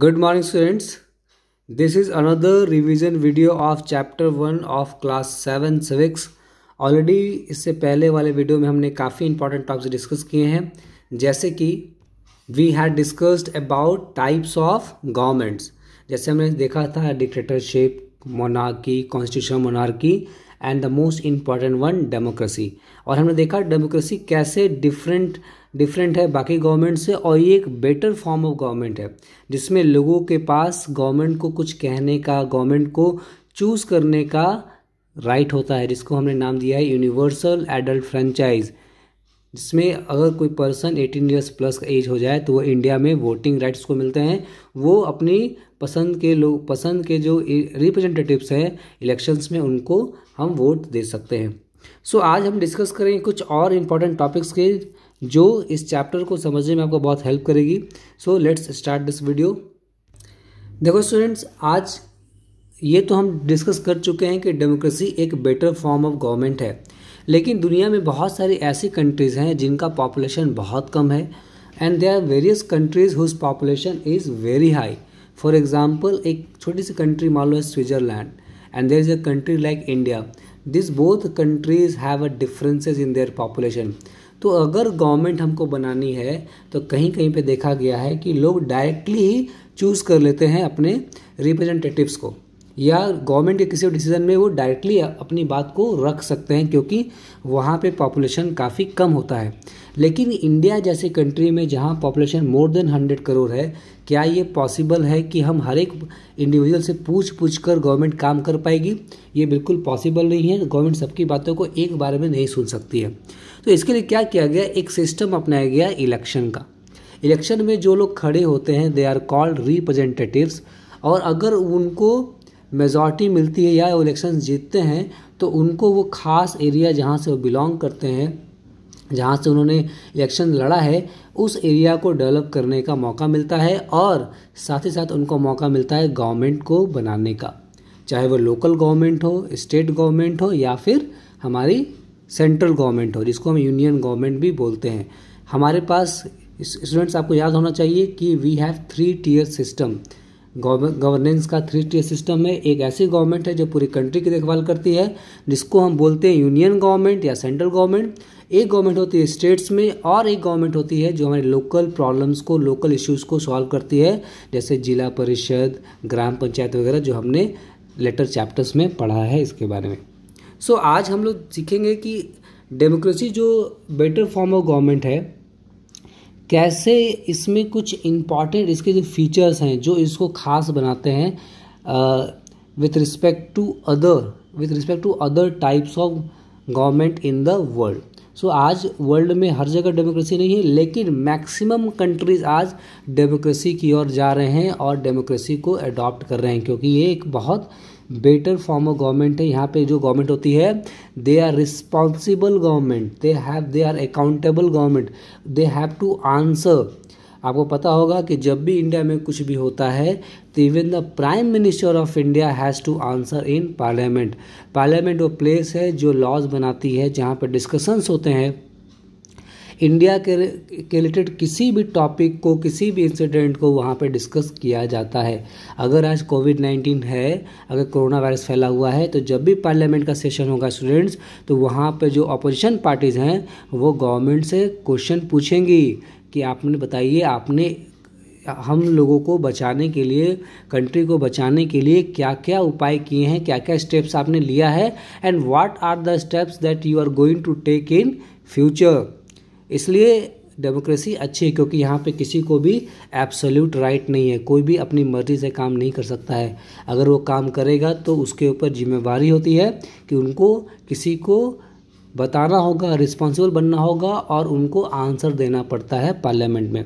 good morning students this is another revision video of chapter one of class seven civics already इससे पहले वाले video में हमने काफ़ी इंपॉर्टेंट टॉपिक्स डिस्कस किए हैं जैसे कि we had discussed about types of governments जैसे हमने देखा था dictatorship monarchy constitution monarchy and the most important one democracy और हमने देखा डेमोक्रेसी कैसे डिफरेंट डिफरेंट है बाकी गवर्नमेंट से और ये एक बेटर फॉर्म ऑफ गवर्नमेंट है जिसमें लोगों के पास गवर्नमेंट को कुछ कहने का गवर्नमेंट को चूज़ करने का राइट right होता है जिसको हमने नाम दिया है यूनिवर्सल एडल्ट फ्रेंचाइज जिसमें अगर कोई पर्सन 18 इयर्स प्लस का एज हो जाए तो वो इंडिया में वोटिंग राइट्स को मिलते हैं वो अपनी पसंद के लोग पसंद के जो रिप्रेजेंटेटिव्स हैं इलेक्शंस में उनको हम वोट दे सकते हैं सो so, आज हम डिस्कस करेंगे कुछ और इम्पॉर्टेंट टॉपिक्स के जो इस चैप्टर को समझने में आपको बहुत हेल्प करेगी so let's start this video देखो स्टूडेंट्स आज ये तो हम डिस्कस कर चुके हैं कि डेमोक्रेसी एक बेटर फॉर्म ऑफ गवर्नमेंट है लेकिन दुनिया में बहुत सारी ऐसी कंट्रीज़ हैं जिनका पॉपुलेशन बहुत कम है and they are various countries whose population is very high for example एक छोटी सी कंट्री मान लो है Switzerland and there is a country like India this both countries have a differences in their population तो अगर गवर्नमेंट हमको बनानी है तो कहीं कहीं पे देखा गया है कि लोग डायरेक्टली ही चूज़ कर लेते हैं अपने रिप्रेजेंटेटिव्स को या गवर्नमेंट के किसी डिसीजन में वो डायरेक्टली अपनी बात को रख सकते हैं क्योंकि वहाँ पे पॉपुलेशन काफ़ी कम होता है लेकिन इंडिया जैसे कंट्री में जहाँ population more than hundred crore है क्या ये पॉसिबल है कि हम हर एक इंडिविजुअल से पूछ पूछ कर गवर्नमेंट काम कर पाएगी ये बिल्कुल पॉसिबल नहीं है गवर्नमेंट सबकी बातों को एक बारे में नहीं सुन सकती है तो इसके लिए क्या किया गया एक सिस्टम अपनाया गया इलेक्शन का इलेक्शन में जो लोग खड़े होते हैं दे आर कॉल्ड रिप्रजेंटेटिवस और अगर उनको मेजॉरिटी मिलती है या वो इलेक्शन जीतते हैं तो उनको वो ख़ास एरिया जहाँ से वो बिलोंग करते हैं जहाँ से उन्होंने इलेक्शन लड़ा है उस एरिया को डेवलप करने का मौका मिलता है और साथ ही साथ उनको मौका मिलता है गवर्नमेंट को बनाने का चाहे वो लोकल गवर्नमेंट हो स्टेट गवर्नमेंट हो या फिर हमारी सेंट्रल गवर्नमेंट हो जिसको हम यूनियन गवर्नमेंट भी बोलते हैं हमारे पास स्टूडेंट्स आपको याद होना चाहिए कि we have three tier system governance का थ्री टीयर सिस्टम है एक ऐसी गवर्नमेंट है जो पूरी कंट्री की देखभाल करती है जिसको हम बोलते हैं यूनियन गवर्नमेंट या सेंट्रल गवर्नमेंट एक गवर्नमेंट होती है स्टेट्स में और एक गवर्नमेंट होती है जो हमारे लोकल प्रॉब्लम्स को लोकल इश्यूज़ को सॉल्व करती है जैसे जिला परिषद ग्राम पंचायत वगैरह जो हमने लेटर चैप्टर्स में पढ़ा है इसके बारे में सो so, आज हम लोग सीखेंगे कि डेमोक्रेसी जो बेटर फॉर्म ऑफ गवर्नमेंट है कैसे इसमें कुछ इम्पॉर्टेंट इसके जो फीचर्स हैं जो इसको खास बनाते हैं with respect to other with respect to other types of government in the world so आज वर्ल्ड में हर जगह डेमोक्रेसी नहीं है लेकिन मैक्सिमम कंट्रीज आज डेमोक्रेसी की ओर जा रहे हैं और डेमोक्रेसी को अडॉप्ट कर रहे हैं क्योंकि ये एक बहुत बेटर फॉर्म ऑफ गवर्नमेंट है यहाँ पे जो गवर्नमेंट होती है they are responsible government they have they are accountable government they have to answer आपको पता होगा कि जब भी इंडिया में कुछ भी होता है तो even the prime minister of India has to answer in parliament parliament वो प्लेस है जो लॉज बनाती है जहाँ पर डिस्कशंस होते हैं इंडिया के रिलेटेड किसी भी टॉपिक को किसी भी इंसिडेंट को वहाँ पे डिस्कस किया जाता है अगर आज कोविड नाइन्टीन है अगर कोरोना वायरस फैला हुआ है तो जब भी पार्लियामेंट का सेशन होगा स्टूडेंट्स तो वहाँ पर जो अपोजिशन पार्टीज़ हैं वो गवर्नमेंट से क्वेश्चन पूछेंगी कि आपने बताइए आपने हम लोगों को बचाने के लिए कंट्री को बचाने के लिए क्या क्या उपाय किए हैं क्या क्या स्टेप्स आपने लिया है and what are the steps that you are going to take in future इसलिए डेमोक्रेसी अच्छी है क्योंकि यहाँ पे किसी को भी एब्सोल्यूट राइट नहीं है कोई भी अपनी मर्ज़ी से काम नहीं कर सकता है अगर वो काम करेगा तो उसके ऊपर जिम्मेवारी होती है कि उनको किसी को बताना होगा रिस्पॉन्सिबल बनना होगा और उनको आंसर देना पड़ता है पार्लियामेंट में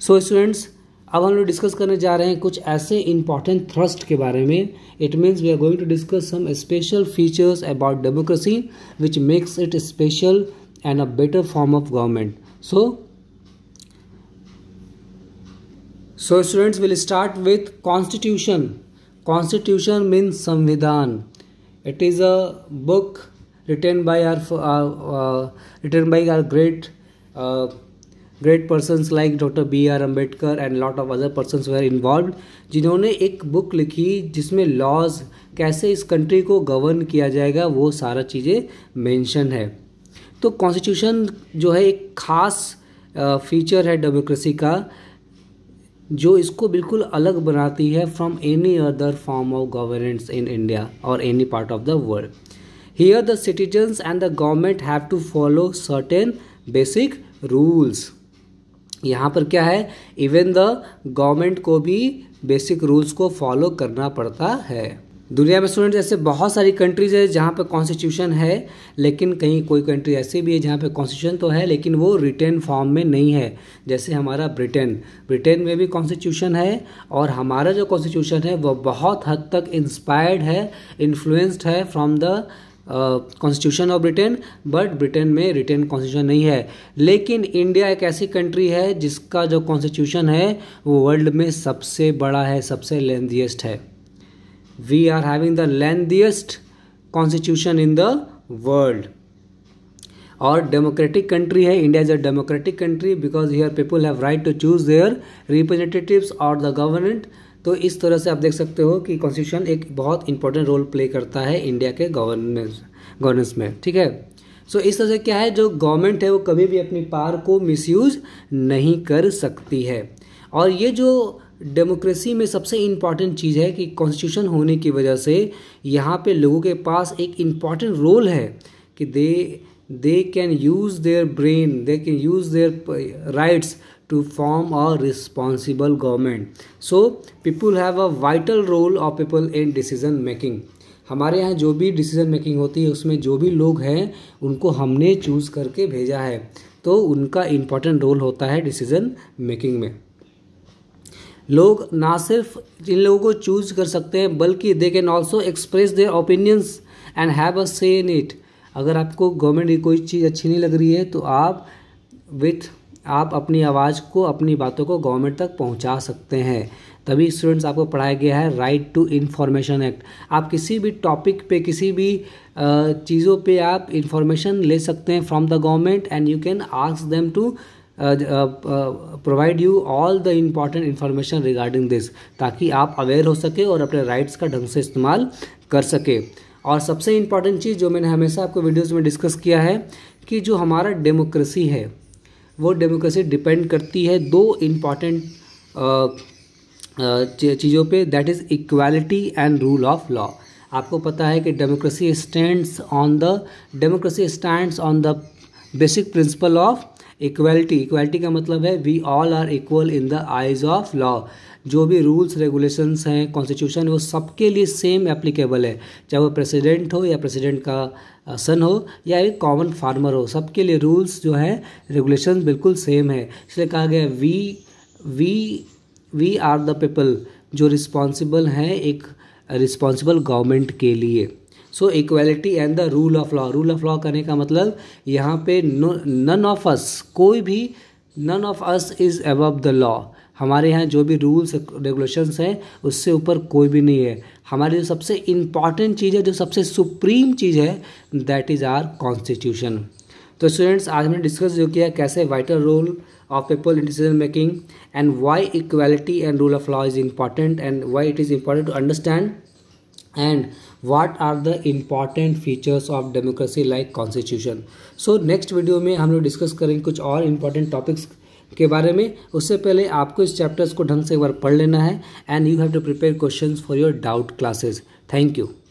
सो so, स्टूडेंट्स अब हम लोग डिस्कस करने जा रहे हैं कुछ ऐसे इंपॉर्टेंट थ्रस्ट के बारे में it means we are going to discuss some special features about democracy which makes it special and a better form of government so so students will start with constitution constitution means samvidhan it is a book written by our uh, uh, written by our great uh, great persons like dr b r ambedkar and lot of other persons were involved जिन्होंने एक book लिखी जिसमें laws कैसे इस country को govern किया जाएगा वो सारा चीज़ें मेंशन है तो कॉन्स्टिट्यूशन जो है एक ख़ास फीचर है डेमोक्रेसी का जो इसको बिल्कुल अलग बनाती है from any other form of governance in India और any part of the world here the citizens and the government have to follow certain basic rules यहाँ पर क्या है इवन द गवर्नमेंट को भी बेसिक रूल्स को फॉलो करना पड़ता है दुनिया में स्टूडेंट ऐसे बहुत सारी कंट्रीज है जहाँ पर कॉन्स्टिट्यूशन है लेकिन कहीं कोई कंट्री ऐसी भी है जहाँ पर कॉन्स्टिट्यूशन तो है लेकिन वो रिटर्न फॉर्म में नहीं है जैसे हमारा ब्रिटेन ब्रिटेन में भी कॉन्स्टिट्यूशन है और हमारा जो कॉन्स्टिट्यूशन है वह बहुत हद तक इंस्पायर्ड है इन्फ्लुएंस्ड है from the constitution of Britain but Britain में रिटेन कॉन्स्टिट्यूशन नहीं है लेकिन इंडिया एक ऐसी कंट्री है जिसका जो कॉन्स्टिट्यूशन है वो वर्ल्ड में सबसे बड़ा है सबसे लेंदीएस्ट है we are having the lengthiest constitution in the world और डेमोक्रेटिक कंट्री है India is a democratic country because here people have right to choose their representatives और द गवर्नमेंट तो इस तरह से आप देख सकते हो कि कॉन्स्टिट्यूशन एक बहुत इंपॉर्टेंट रोल प्ले करता है इंडिया के गवर्नेंस गवर्नेंस में ठीक है सो so, इस तरह से क्या है जो गवर्नमेंट है वो कभी भी अपनी पार को मिसयूज नहीं कर सकती है और ये जो डेमोक्रेसी में सबसे इम्पॉर्टेंट चीज़ है कि कॉन्स्टिट्यूशन होने की वजह से यहाँ पे लोगों के पास एक इम्पॉर्टेंट रोल है कि they they can use their brain they can use their rights to form a responsible government so people have a vital role of people in decision making हमारे यहाँ जो भी डिसीज़न मेकिंग होती है उसमें जो भी लोग हैं उनको हमने चूज़ करके भेजा है तो उनका इम्पॉर्टेंट रोल होता है डिसीज़न मेकिंग में लोग ना सिर्फ इन लोगों को चूज कर सकते हैं बल्कि they can also express their opinions and have a say in it अगर आपको गवर्नमेंट की कोई चीज़ अच्छी नहीं लग रही है तो आप विथ आप अपनी आवाज़ को अपनी बातों को गवर्नमेंट तक पहुंचा सकते हैं तभी स्टूडेंट्स आपको पढ़ाया गया है राइट टू इन्फॉर्मेशन एक्ट आप किसी भी टॉपिक पे किसी भी चीज़ों पे आप इन्फॉर्मेशन ले सकते हैं from the government and you can ask them to provide you all the important information regarding this ताकि आप अवेयर हो सके और अपने राइट्स का ढंग से इस्तेमाल कर सके और सबसे इम्पॉर्टेंट चीज़ जो मैंने हमेशा आपको वीडियोस में डिस्कस किया है कि जो हमारा डेमोक्रेसी है वो डेमोक्रेसी डिपेंड करती है दो इम्पॉर्टेंट uh, uh, चीज़ों पे that is equality and rule of law आपको पता है कि democracy stands on the democracy stands on the basic principle of equality equality का मतलब है we all are equal in the eyes of law जो भी रूल्स रेगुलेशंस हैं कॉन्स्टिट्यूशन वो सबके लिए सेम एप्लीकेबल है चाहे वो प्रेसिडेंट हो या प्रेसिडेंट का सन हो या एक कॉमन फार्मर हो सबके लिए रूल्स जो है रेगुलेशन बिल्कुल सेम है इसलिए कहा गया we we we are the people जो रिस्पॉन्सिबल हैं एक रिस्पॉन्सिबल गवर्नमेंट के लिए so equality and the rule of law rule of law करने का मतलब यहाँ पे नन ऑफ अस कोई भी none of us is above the law हमारे यहाँ जो भी रूल्स रेगुलेशंस हैं उससे ऊपर कोई भी नहीं है हमारी जो सबसे इम्पॉर्टेंट चीज़ है जो सबसे सुप्रीम चीज़ है दैट इज़ आर कॉन्स्टिट्यूशन तो स्टूडेंट्स आज हमने डिस्कस जो किया कैसे vital role of people in decision making and why equality and rule of law is important and why it is important to understand and what are the important features of democracy like constitution so next video में हम लोग discuss करेंगे कुछ और important topics के बारे में उससे पहले आपको इस चैप्टर्स को ढंग से एक बार पढ़ लेना है and you have to prepare question for your doubt classes thank you